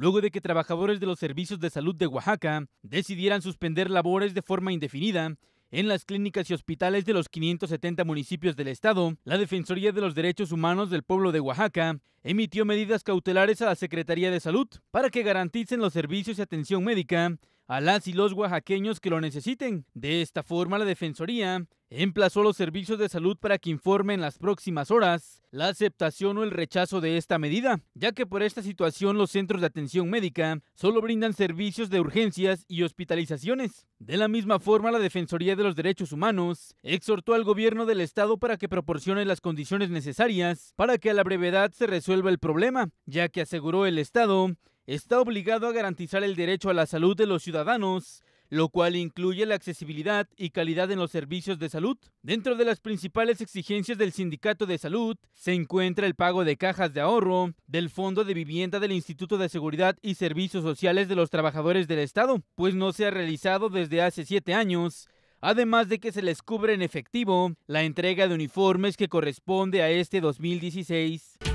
luego de que trabajadores de los servicios de salud de Oaxaca decidieran suspender labores de forma indefinida en las clínicas y hospitales de los 570 municipios del estado, la Defensoría de los Derechos Humanos del Pueblo de Oaxaca emitió medidas cautelares a la Secretaría de Salud para que garanticen los servicios y atención médica a las y los oaxaqueños que lo necesiten. De esta forma, la Defensoría emplazó los servicios de salud para que informen en las próximas horas la aceptación o el rechazo de esta medida, ya que por esta situación los centros de atención médica solo brindan servicios de urgencias y hospitalizaciones. De la misma forma, la Defensoría de los Derechos Humanos exhortó al gobierno del estado para que proporcione las condiciones necesarias para que a la brevedad se resuelva el problema, ya que aseguró el estado está obligado a garantizar el derecho a la salud de los ciudadanos lo cual incluye la accesibilidad y calidad en los servicios de salud. Dentro de las principales exigencias del Sindicato de Salud se encuentra el pago de cajas de ahorro, del Fondo de Vivienda del Instituto de Seguridad y Servicios Sociales de los Trabajadores del Estado, pues no se ha realizado desde hace siete años, además de que se les cubre en efectivo la entrega de uniformes que corresponde a este 2016.